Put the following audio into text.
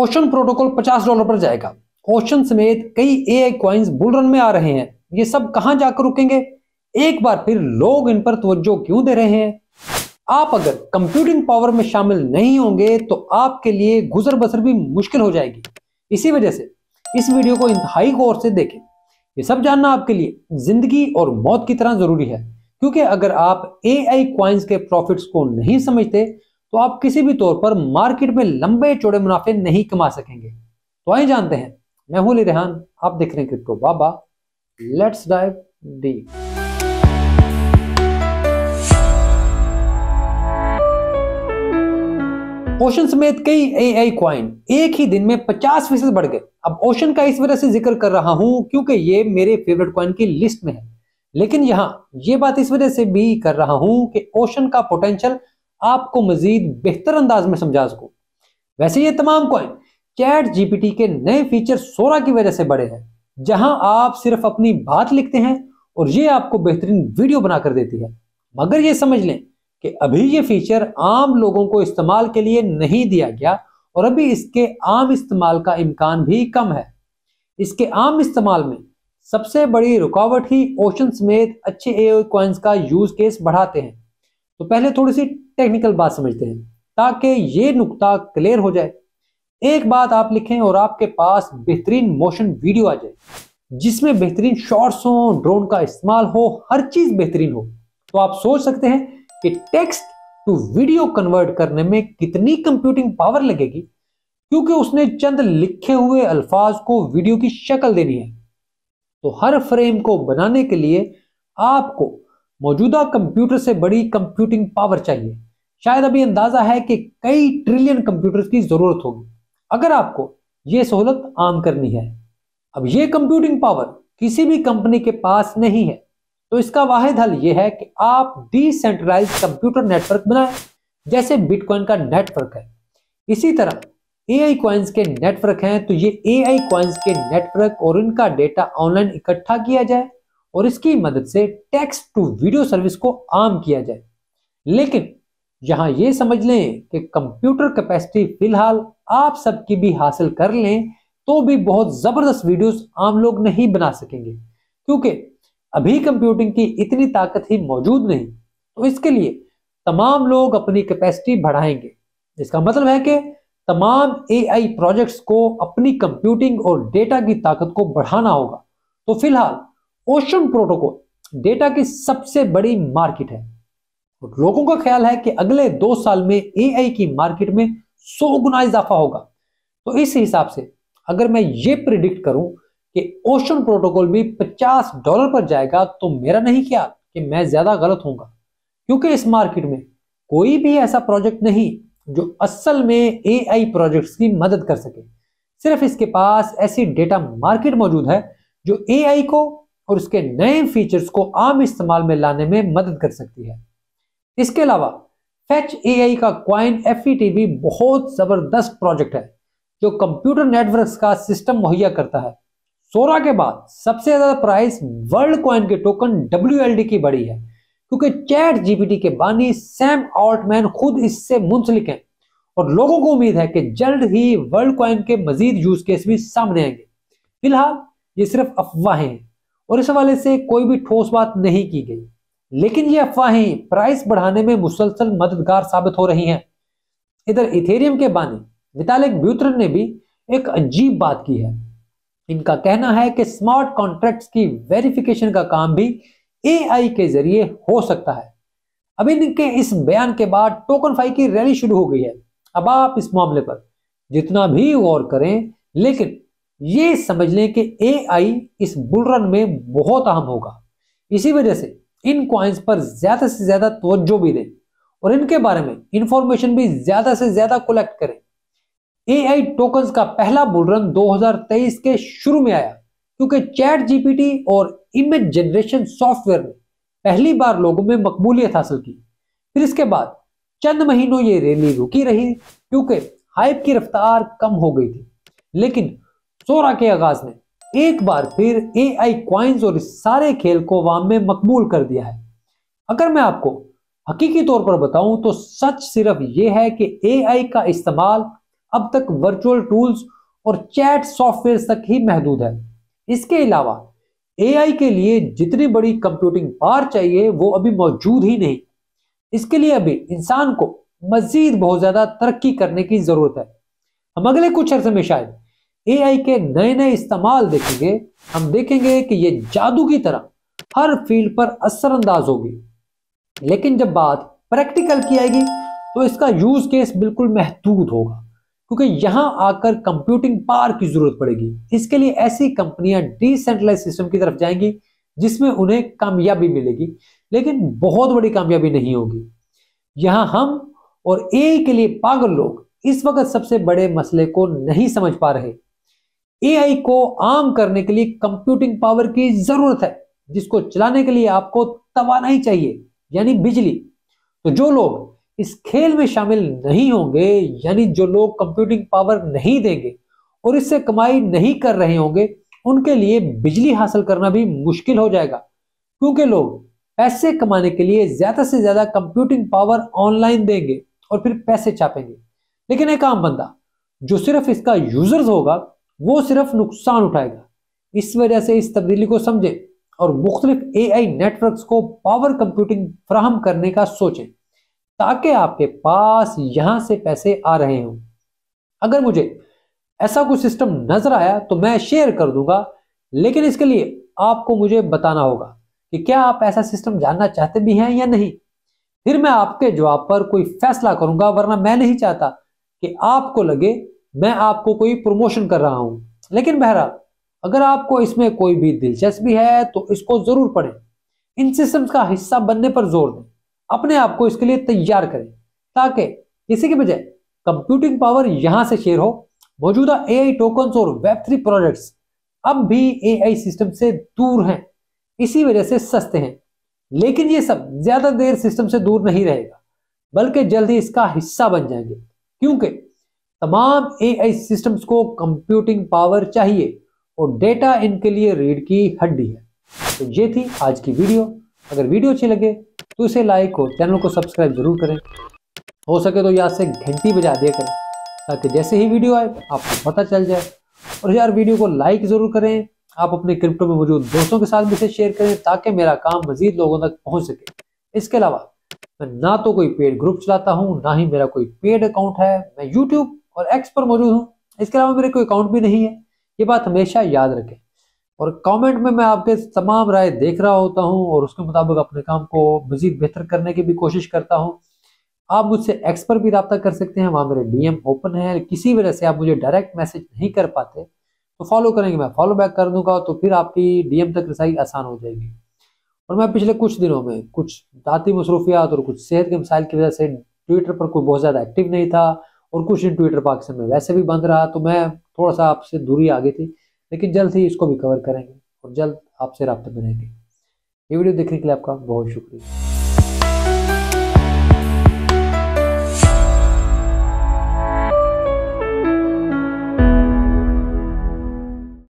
ocean protocol 50 dollar पर जाएगा ocean समेत कई ए आई क्वाइंस बुलरन में आ रहे हैं ये सब कहां जाकर रुकेंगे एक बार फिर लोग इन पर तवज्जो क्यों दे रहे हैं आप अगर कंप्यूटिंग पावर में शामिल नहीं होंगे तो आपके लिए गुजर बसर भी मुश्किल हो जाएगी इसी वजह से इस वीडियो को इंतहाई गौर से देखें ये सब जानना आपके लिए जिंदगी और मौत की तरह जरूरी है क्योंकि अगर आप ए आई के प्रॉफिट्स को नहीं समझते तो आप किसी भी तौर पर मार्केट में लंबे चौड़े मुनाफे नहीं कमा सकेंगे तो आइए जानते हैं मैं हूं रिहान आप देख रहे हैं crypto Baba let's dive the ocean समेत कई ए आई क्वाइन एक ही दिन में 50 फीसद बढ़ गए अब ओशन का इस वजह से जिक्र कर रहा हूं क्योंकि ये मेरे फेवरेट क्वाइन की लिस्ट में है लेकिन यहां ये बात इस वजह से भी कर रहा हूं कि ओशन का पोटेंशियल आपको मजीद बेहतर अंदाज में समझा सकूं वैसे ये तमाम कॉइन चैट जीपीटी के नए फीचर सोरा की वजह से बड़े हैं जहां आप सिर्फ अपनी बात लिखते हैं और ये आपको बेहतरीन वीडियो बनाकर देती है मगर ये समझ लें कि अभी ये फीचर आम लोगों को इस्तेमाल के लिए नहीं दिया गया और अभी इसके आम इस्तेमाल का इम्कान भी कम है इसके आम इस्तेमाल में सबसे बड़ी रुकावट ही ओशन समेत अच्छे ए कॉइंस e का यूज केस बढ़ाते हैं तो पहले थोड़ी सी टेक्निकल बात समझते हैं ताकि ये नुकता क्लियर हो जाए एक बात आप लिखें और आपके पास बेहतरीन मोशन वीडियो आ जाए जिसमें बेहतरीन शॉर्ट्स हो ड्रोन का इस्तेमाल हो हर चीज बेहतरीन हो तो आप सोच सकते हैं कि टेक्स्ट टू वीडियो कन्वर्ट करने में कितनी कंप्यूटिंग पावर लगेगी क्योंकि उसने चंद लिखे हुए अल्फाज को वीडियो की शक्ल देनी है तो हर फ्रेम को बनाने के लिए आपको मौजूदा कंप्यूटर से बड़ी कंप्यूटिंग पावर चाहिए शायद अभी अंदाजा है कि कई ट्रिलियन कंप्यूटर्स की जरूरत होगी अगर आपको ये सहूलत आम करनी है अब ये कंप्यूटिंग पावर किसी भी कंपनी के पास नहीं है तो इसका वाहिद हल ये है कि आप डिसेंट्रलाइज कंप्यूटर नेटवर्क बनाएं जैसे बिटकॉइन का नेटवर्क है इसी तरह ए आई क्वाइंस के नेटवर्क हैं तो ये ए आई क्वाइंस के नेटवर्क और इनका डेटा ऑनलाइन इकट्ठा किया जाए और इसकी मदद से टेक्स्ट टू वीडियो सर्विस को आम किया जाए लेकिन यहां ये समझ लें कि कंप्यूटर कैपेसिटी फिलहाल आप सबकी भी हासिल कर लें तो भी बहुत जबरदस्त वीडियोस आम लोग नहीं बना सकेंगे क्योंकि अभी कंप्यूटिंग की इतनी ताकत ही मौजूद नहीं तो इसके लिए तमाम लोग अपनी कैपेसिटी बढ़ाएंगे इसका मतलब है कि तमाम एआई प्रोजेक्ट्स को अपनी कंप्यूटिंग और डेटा की ताकत को बढ़ाना होगा तो फिलहाल ओशन प्रोटोकॉल डेटा की सबसे बड़ी मार्केट है लोगों का ख्याल है कि अगले दो साल में एआई की मार्केट में सौ गुना इजाफा होगा तो इस हिसाब से अगर मैं ये प्रिडिक्ट करूं कि ओशन प्रोटोकॉल भी 50 डॉलर पर जाएगा तो मेरा नहीं ख्याल कि मैं ज्यादा गलत होगा क्योंकि इस मार्केट में कोई भी ऐसा प्रोजेक्ट नहीं जो असल में एआई प्रोजेक्ट्स की मदद कर सके सिर्फ इसके पास ऐसी डेटा मार्केट मौजूद है जो एआई को और उसके नए फीचर्स को आम इस्तेमाल में लाने में मदद कर सकती है इसके अलावा फैच ए का क्वाइन एफ भी बहुत ज़बरदस्त प्रोजेक्ट है जो कंप्यूटर नेटवर्क का सिस्टम मुहैया करता है सोरा के बाद सबसे ज़्यादा प्राइस वर्ल्ड क्वाइन के टोकन डब्ल्यू की बढ़ी है क्योंकि चैट जीपीटी के बानी सैम ऑल्टमैन खुद इससे मुंसलिक हैं और लोगों को उम्मीद है कि जल्द ही वर्ल्ड क्वाइन के मजीद यूज केस भी सामने आएंगे फिलहाल ये सिर्फ अफवाहें हैं और इस हवाले से कोई भी ठोस बात नहीं की गई लेकिन ये अफवाहें प्राइस बढ़ाने में मुसलसल मददगार साबित हो रही हैं इधर इथेरियम के बानी वितालिक ब्यूत्र ने भी एक अजीब बात की है इनका कहना है कि स्मार्ट कॉन्ट्रैक्ट्स की वेरिफिकेशन का काम भी एआई के जरिए हो सकता है अब इनके इस बयान के बाद टोकन फाई की रैली शुरू हो गई है अब आप इस मामले पर जितना भी गौर करें लेकिन ये समझ लें कि आई इस बुल रन में बहुत अहम होगा इसी वजह से इन क्वाइंस पर ज्यादा से ज्यादा तोज्जो भी दें और इनके बारे में इंफॉर्मेशन भी ज्यादा से ज्यादा कलेक्ट करें एआई टोकन्स का पहला बुलरन 2023 के शुरू में आया क्योंकि चैट जीपीटी और इमेज जनरेशन सॉफ्टवेयर ने पहली बार लोगों में मकबूलियत हासिल की फिर इसके बाद चंद महीनों ये रैली रुकी रही क्योंकि हाइप की रफ्तार कम हो गई थी लेकिन सोरा के आगाज ने एक बार फिर ए आई क्वाइंस और इस सारे खेल को वाम में मकबूल कर दिया है अगर मैं आपको हकीकी तौर पर बताऊं तो सच सिर्फ ये है कि ए आई का इस्तेमाल अब तक वर्चुअल टूल्स और चैट सॉफ्टवेयर तक ही महदूद है इसके अलावा ए आई के लिए जितनी बड़ी कंप्यूटिंग पार चाहिए वो अभी मौजूद ही नहीं इसके लिए अभी इंसान को मजीद बहुत ज्यादा तरक्की करने की जरूरत है हम अगले कुछ अर्से में शायद एआई के नए नए इस्तेमाल देखेंगे हम देखेंगे कि ये जादू की तरह हर फील्ड पर असरअंदाज होगी लेकिन जब बात प्रैक्टिकल की आएगी तो इसका यूज केस बिल्कुल महदूद होगा क्योंकि यहां आकर कंप्यूटिंग पार की जरूरत पड़ेगी इसके लिए ऐसी कंपनियां डिसेंट्रलाइज सिस्टम की तरफ जाएंगी जिसमें उन्हें कामयाबी मिलेगी लेकिन बहुत बड़ी कामयाबी नहीं होगी यहां हम और ए के लिए पागल लोग इस वक्त सबसे बड़े मसले को नहीं समझ पा रहे एआई को आम करने के लिए कंप्यूटिंग पावर की जरूरत है जिसको चलाने के लिए आपको ही चाहिए यानी बिजली तो जो लोग इस खेल में शामिल नहीं होंगे यानी जो लोग कंप्यूटिंग पावर नहीं देंगे और इससे कमाई नहीं कर रहे होंगे उनके लिए बिजली हासिल करना भी मुश्किल हो जाएगा क्योंकि लोग पैसे कमाने के लिए ज्यादा से ज्यादा कंप्यूटिंग पावर ऑनलाइन देंगे और फिर पैसे छापेंगे लेकिन एक आम बंदा जो सिर्फ इसका यूजर्स होगा वो सिर्फ नुकसान उठाएगा इस वजह से इस तब्दीली को समझें और मुख्तलिफ ए आई नेटवर्क को पावर कंप्यूटिंग फ्राहम करने का सोचें ताकि आपके पास यहां से पैसे आ रहे हों अगर मुझे ऐसा कोई सिस्टम नजर आया तो मैं शेयर कर दूंगा लेकिन इसके लिए आपको मुझे बताना होगा कि क्या आप ऐसा सिस्टम जानना चाहते भी हैं या नहीं फिर मैं आपके जवाब पर कोई फैसला करूंगा वरना मैं नहीं चाहता कि आपको लगे मैं आपको कोई प्रमोशन कर रहा हूं लेकिन बहरा अगर आपको इसमें कोई भी दिलचस्पी है तो इसको जरूर पढ़ें इन सिस्टम्स का हिस्सा बनने पर जोर दें अपने आप को इसके लिए तैयार करें ताकि किसी के बजाय कंप्यूटिंग पावर यहां से शेयर हो मौजूदा आई टोकन और वेब थ्री प्रोडक्ट्स अब भी आई सिस्टम से दूर हैं इसी वजह से सस्ते हैं लेकिन ये सब ज्यादा देर सिस्टम से दूर नहीं रहेगा बल्कि जल्द ही इसका हिस्सा बन जाएंगे क्योंकि तमाम एआई सिस्टम्स को कंप्यूटिंग पावर चाहिए और डेटा इनके लिए रीढ़ की हड्डी है तो ये थी आज की वीडियो अगर वीडियो अच्छी लगे तो इसे लाइक और चैनल को सब्सक्राइब जरूर करें हो सके तो यहाँ से घंटी बजा दिया करें ताकि जैसे ही वीडियो आए आपको पता चल जाए और यार वीडियो को लाइक ज़रूर करें आप अपने क्रिप्टो में मौजूद दोस्तों के साथ भी इसे शेयर करें ताकि मेरा काम मजीद लोगों तक पहुंच सके इसके अलावा मैं ना तो कोई पेड ग्रुप चलाता हूं ना ही मेरा कोई पेड अकाउंट है मैं यूट्यूब और एक्स पर मौजूद हूँ इसके अलावा मेरे कोई अकाउंट भी नहीं है ये बात हमेशा याद रखें और कमेंट में मैं आपके तमाम राय देख रहा होता हूँ और उसके मुताबिक अपने काम को मजीद बेहतर करने की भी कोशिश करता हूँ आप मुझसे एक्स पर भी रबता कर सकते हैं वहाँ मेरे डीएम ओपन है किसी वजह से आप मुझे डायरेक्ट मैसेज नहीं कर पाते तो फॉलो करेंगे मैं फॉलो बैक कर दूंगा तो फिर आपकी डीएम तक रसाई आसान हो जाएगी और मैं पिछले कुछ दिनों में कुछ दाती मसरूफियात और कुछ सेहत के मसाइल की वजह से ट्विटर पर कोई बहुत ज़्यादा एक्टिव नहीं था और कुछ दिन ट्विटर पाकिस्तान में वैसे भी बंद रहा तो मैं थोड़ा सा आपसे दूरी आ गई थी लेकिन जल्द ही इसको भी कवर करेंगे और जल्द आपसे रबते में रहेंगे ये वीडियो देखने के लिए आपका बहुत शुक्रिया